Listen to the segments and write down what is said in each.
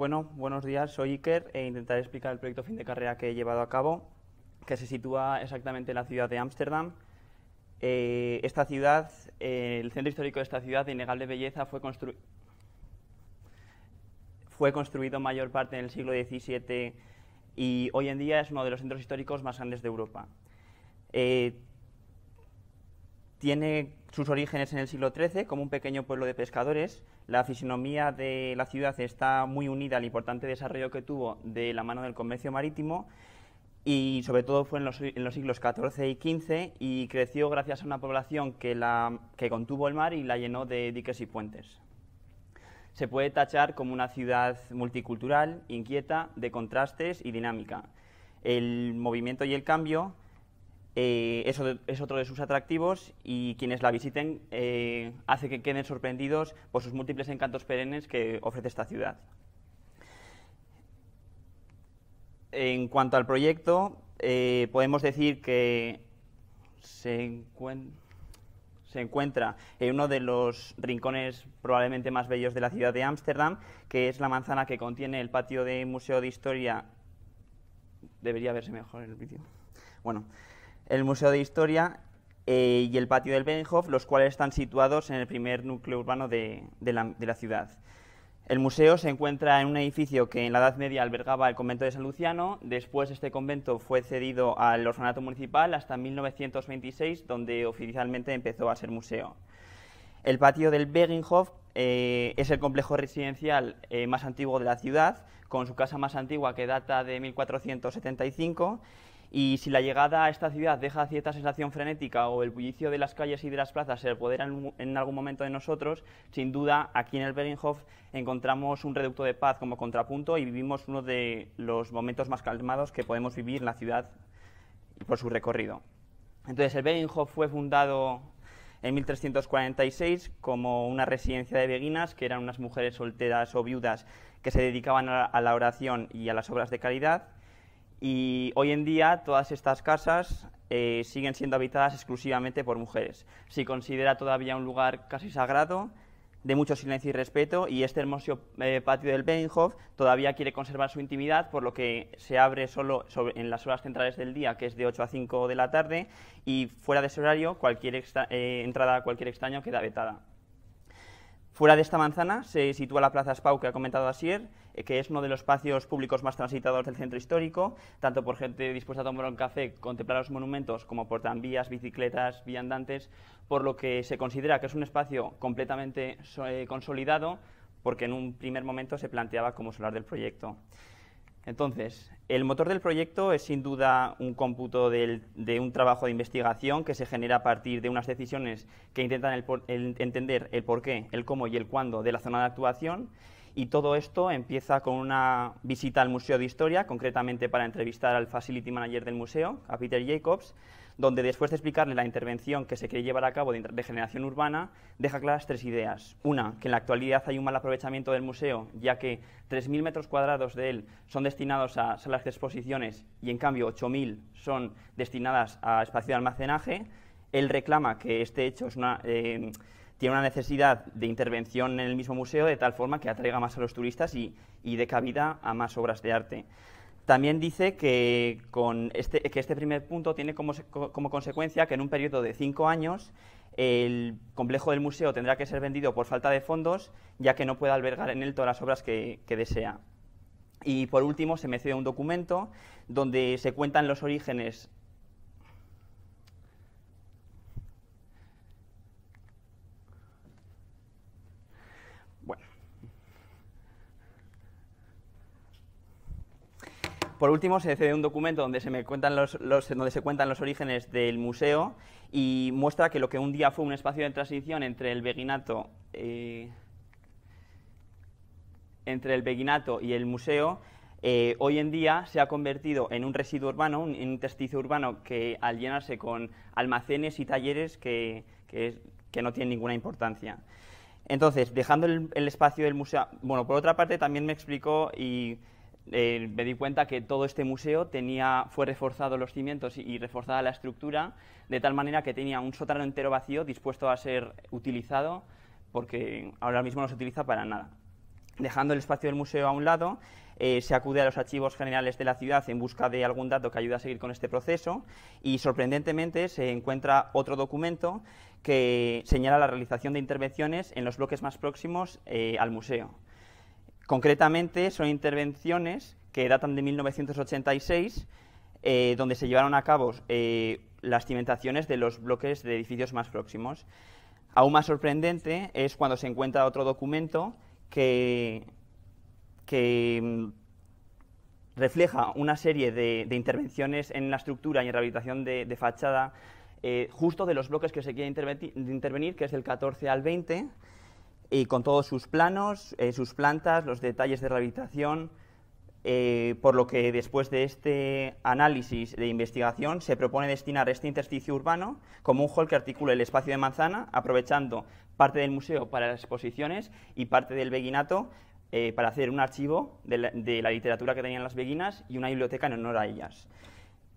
Bueno, buenos días, soy Iker e intentaré explicar el proyecto fin de carrera que he llevado a cabo, que se sitúa exactamente en la ciudad de Ámsterdam. Eh, esta ciudad, el centro histórico de esta ciudad de innegable belleza fue, fue construido mayor parte en el siglo XVII y hoy en día es uno de los centros históricos más grandes de Europa. Eh, tiene sus orígenes en el siglo XIII como un pequeño pueblo de pescadores. La fisionomía de la ciudad está muy unida al importante desarrollo que tuvo de la mano del comercio marítimo y sobre todo fue en los, siglos XIV y XV y creció gracias a una población que, que contuvo el mar y la llenó de diques y puentes. Se puede tachar como una ciudad multicultural, inquieta, de contrastes y dinámica. El movimiento y el cambio eh, eso es otro de sus atractivos y quienes la visiten eh, hace que queden sorprendidos por sus múltiples encantos perennes que ofrece esta ciudad. En cuanto al proyecto, eh, podemos decir que se, encuentra en uno de los rincones probablemente más bellos de la ciudad de Ámsterdam, que es la manzana que contiene el patio de Museo de Historia. Debería verse mejor el vídeo. Bueno, el Museo de Historia eh, y el patio del Benninghof, los cuales están situados en el primer núcleo urbano de, la, ciudad. El museo se encuentra en un edificio que en la Edad Media albergaba el convento de San Luciano, después este convento fue cedido al orfanato municipal hasta 1926, donde oficialmente empezó a ser museo. El patio del Beginhof eh, es el complejo residencial eh, más antiguo de la ciudad, con su casa más antigua que data de 1475 y si la llegada a esta ciudad deja cierta sensación frenética o el bullicio de las calles y de las plazas se apodera en algún momento de nosotros, sin duda aquí en el Bellinghof encontramos un reducto de paz como contrapunto y vivimos uno de los momentos más calmados que podemos vivir en la ciudad por su recorrido. Entonces el Bellinghof fue fundado en 1346 como una residencia de beguinas, que eran unas mujeres solteras o viudas que se dedicaban a la oración y a las obras de caridad y hoy en día todas estas casas eh, siguen siendo habitadas exclusivamente por mujeres. Se considera todavía un lugar casi sagrado, de mucho silencio y respeto, y este hermoso eh, patio del Beinhof todavía quiere conservar su intimidad, por lo que se abre solo en las horas centrales del día, que es de 8 a 5 de la tarde, y fuera de ese horario, cualquier eh, entrada a cualquier extraño queda vetada. Fuera de esta manzana se sitúa la Plaza Spau, que ha comentado Asier, eh, que es uno de los espacios públicos más transitados del centro histórico, tanto por gente dispuesta a tomar un café, contemplar los monumentos, como por tranvías, bicicletas, viandantes, por lo que se considera que es un espacio completamente eh, consolidado, porque en un primer momento se planteaba como solar del proyecto. Entonces, el motor del proyecto es sin duda un cómputo de un trabajo de investigación que se genera a partir de unas decisiones que intentan el el, entender el porqué, el cómo y el cuándo de la zona de actuación y todo esto empieza con una visita al Museo de Historia, concretamente para entrevistar al Facility Manager del museo, a Peter Jacobs, donde después de explicarle la intervención que se quiere llevar a cabo de generación urbana, deja claras tres ideas. Una, que en la actualidad hay un mal aprovechamiento del museo, ya que 3.000 metros cuadrados de él son destinados a salas de exposiciones y en cambio 8.000 son destinadas a espacio de almacenaje. Él reclama que este hecho es una... Eh, tiene una necesidad de intervención en el mismo museo de tal forma que atraiga más a los turistas y, dé cabida a más obras de arte. También dice que, con este, que este primer punto tiene como, consecuencia que en un periodo de cinco años el complejo del museo tendrá que ser vendido por falta de fondos, ya que no puede albergar en él todas las obras que, que desea. Y por último, se me cede un documento donde se cuentan los orígenes Por último, se cede un documento donde se, me cuentan los, se cuentan los orígenes del museo y muestra que lo que un día fue un espacio de transición entre el beguinato, eh, entre el y el museo eh, hoy en día se ha convertido en un residuo urbano, en un testizo urbano que al llenarse con almacenes y talleres que, que, no tienen ninguna importancia. Entonces, dejando el, el espacio del museo, bueno, por otra parte también me explicó y eh, me di cuenta que todo este museo tenía, fue reforzado los cimientos y, reforzada la estructura, de tal manera que tenía un sótano entero vacío dispuesto a ser utilizado, porque ahora mismo no se utiliza para nada. Dejando el espacio del museo a un lado, eh, se acude a los archivos generales de la ciudad en busca de algún dato que ayude a seguir con este proceso y sorprendentemente se encuentra otro documento que señala la realización de intervenciones en los bloques más próximos eh, al museo. Concretamente son intervenciones que datan de 1986, eh, donde se llevaron a cabo eh, las cimentaciones de los bloques de edificios más próximos. Aún más sorprendente es cuando se encuentra otro documento que, mm, refleja una serie de, intervenciones en la estructura y en rehabilitación de, fachada eh, justo de los bloques que se quiere intervenir, que es del 14 al 20, y con todos sus planos, eh, sus plantas, los detalles de rehabilitación, eh, por lo que después de este análisis de investigación se propone destinar este intersticio urbano como un hall que articule el espacio de Manzana, aprovechando parte del museo para las exposiciones y parte del beguinato eh, para hacer un archivo de la, literatura que tenían las beguinas y una biblioteca en honor a ellas.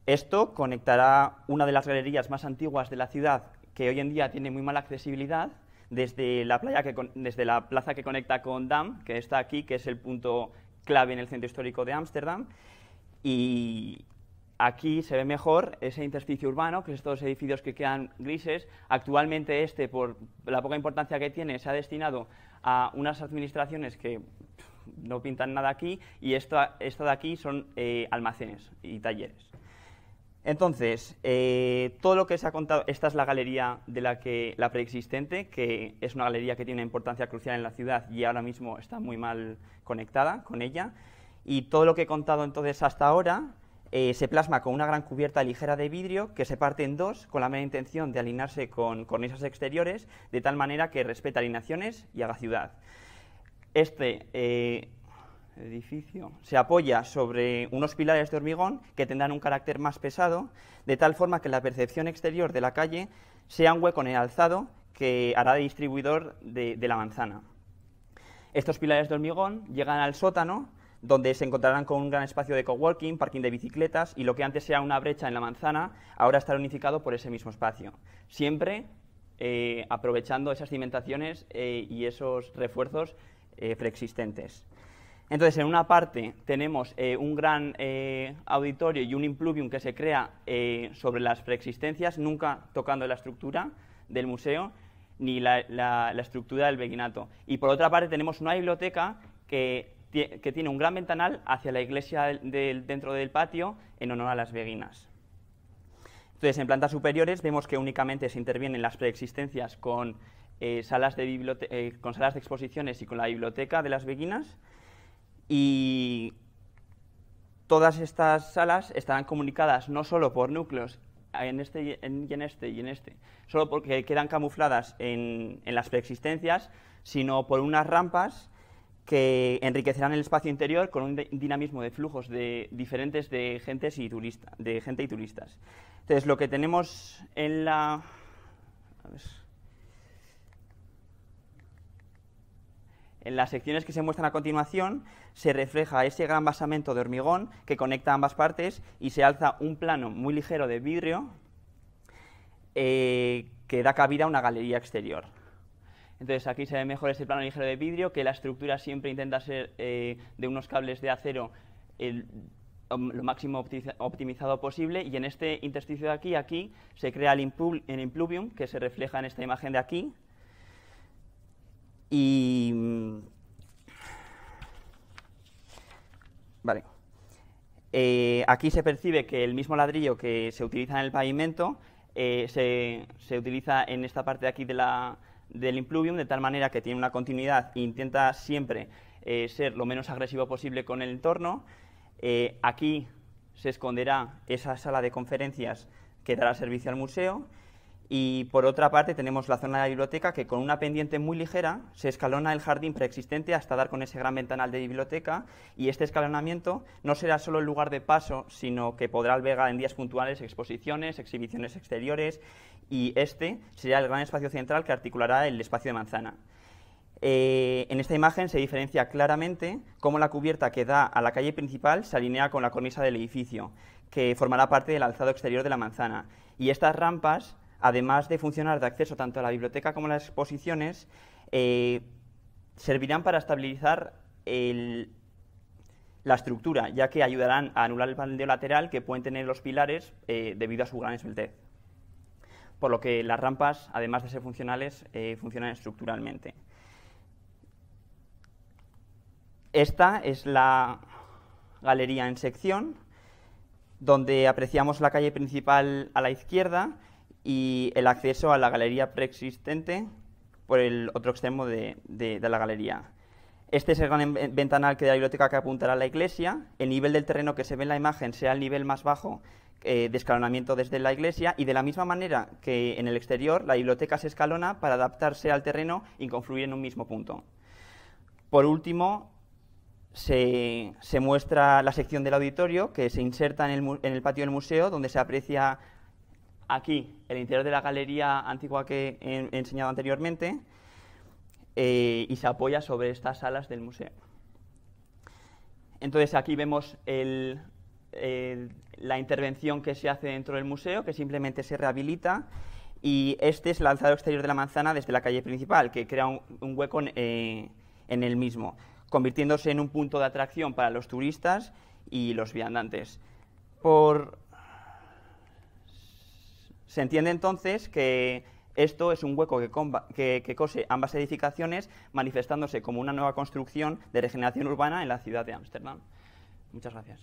Esto conectará una de las galerías más antiguas de la ciudad, que hoy en día tiene muy mala accesibilidad, desde la, playa que, desde la plaza que conecta con Dam, que está aquí, que es el punto clave en el centro histórico de Ámsterdam. Y aquí se ve mejor ese intersticio urbano, que es estos edificios que quedan grises. Actualmente este, por la poca importancia que tiene, se ha destinado a unas administraciones que no pintan nada aquí y esto de aquí son eh, almacenes y talleres. Entonces, eh, todo lo que se ha contado, esta es la galería de la que la preexistente, que es una galería que tiene una importancia crucial en la ciudad y ahora mismo está muy mal conectada con ella. Y todo lo que he contado entonces hasta ahora eh, se plasma con una gran cubierta ligera de vidrio que se parte en dos con la mera intención de alinearse con esas exteriores de tal manera que respeta alineaciones y haga ciudad. Este, eh, edificio se apoya sobre unos pilares de hormigón que tendrán un carácter más pesado, de tal forma que la percepción exterior de la calle sea un hueco en el alzado que hará de distribuidor de, la manzana. Estos pilares de hormigón llegan al sótano, donde se encontrarán con un gran espacio de coworking, parking de bicicletas y lo que antes era una brecha en la manzana, ahora estará unificado por ese mismo espacio. Siempre eh, aprovechando esas cimentaciones eh, y esos refuerzos eh, preexistentes. Entonces, en una parte tenemos eh, un gran eh, auditorio y un impluvium que se crea eh, sobre las preexistencias, nunca tocando la estructura del museo ni la, estructura del veguinato, Y por otra parte tenemos una biblioteca que, tiene un gran ventanal hacia la iglesia dentro del patio en honor a las veguinas. Entonces, en plantas superiores vemos que únicamente se intervienen las preexistencias con, salas, de con salas de exposiciones y con la biblioteca de las veguinas y todas estas salas estarán comunicadas no solo por núcleos en este y en, este y en este, solo porque quedan camufladas en, las preexistencias, sino por unas rampas que enriquecerán el espacio interior con un dinamismo de flujos de diferentes de, gentes y de gente y turistas. Entonces, lo que tenemos en la... En las secciones que se muestran a continuación se refleja ese gran basamento de hormigón que conecta ambas partes y se alza un plano muy ligero de vidrio eh, que da cabida a una galería exterior. Entonces aquí se ve mejor ese plano ligero de vidrio, que la estructura siempre intenta ser eh, de unos cables de acero mm, lo máximo optimizado posible y en este intersticio de aquí, aquí se crea el, impluvium que se refleja en esta imagen de aquí y. Mm, vale. Eh, aquí se percibe que el mismo ladrillo que se utiliza en el pavimento eh, se, utiliza en esta parte de aquí del impluvium, de tal manera que tiene una continuidad e intenta siempre eh, ser lo menos agresivo posible con el entorno. aquí se esconderá esa sala de conferencias que dará servicio al museo y por otra parte tenemos la zona de la biblioteca que con una pendiente muy ligera se escalona el jardín preexistente hasta dar con ese gran ventanal de biblioteca y este escalonamiento no será solo el lugar de paso, sino que podrá albergar en días puntuales exposiciones, exhibiciones exteriores y este será el gran espacio central que articulará el espacio de manzana. Eh, en esta imagen se diferencia claramente cómo la cubierta que da a la calle principal se alinea con la cornisa del edificio, que formará parte del alzado exterior de la manzana. Y estas rampas además de funcionar de acceso tanto a la biblioteca como a las exposiciones, eh, servirán para estabilizar la estructura, ya que ayudarán a anular el pandeo lateral que pueden tener los pilares eh, debido a su gran esbeltez. Por lo que las rampas, además de ser funcionales, eh, funcionan estructuralmente. Esta es la galería en sección, donde apreciamos la calle principal a la izquierda y el acceso a la galería preexistente por el otro extremo de, la galería. Este es el gran em-, ventanal que de la biblioteca que apuntará a la iglesia. El nivel del terreno que se ve en la imagen sea el nivel más bajo eh, de escalonamiento desde la iglesia y de la misma manera que en el exterior la biblioteca se escalona para adaptarse al terreno y confluir en un mismo punto. Por último, se, muestra la sección del auditorio que se inserta en el, en el patio del museo donde se aprecia aquí el interior de la galería antigua que he, enseñado anteriormente eh, y se apoya sobre estas salas del museo. Entonces aquí vemos la intervención que se hace dentro del museo, que simplemente se rehabilita, y este es el alzado exterior de la manzana desde la calle principal, que crea un, hueco eh, en, el mismo, convirtiéndose en un punto de atracción para los turistas y los viandantes. Por se entiende entonces que esto es un hueco que, cose ambas edificaciones, manifestándose como una nueva construcción de regeneración urbana en la ciudad de Ámsterdam. Muchas gracias.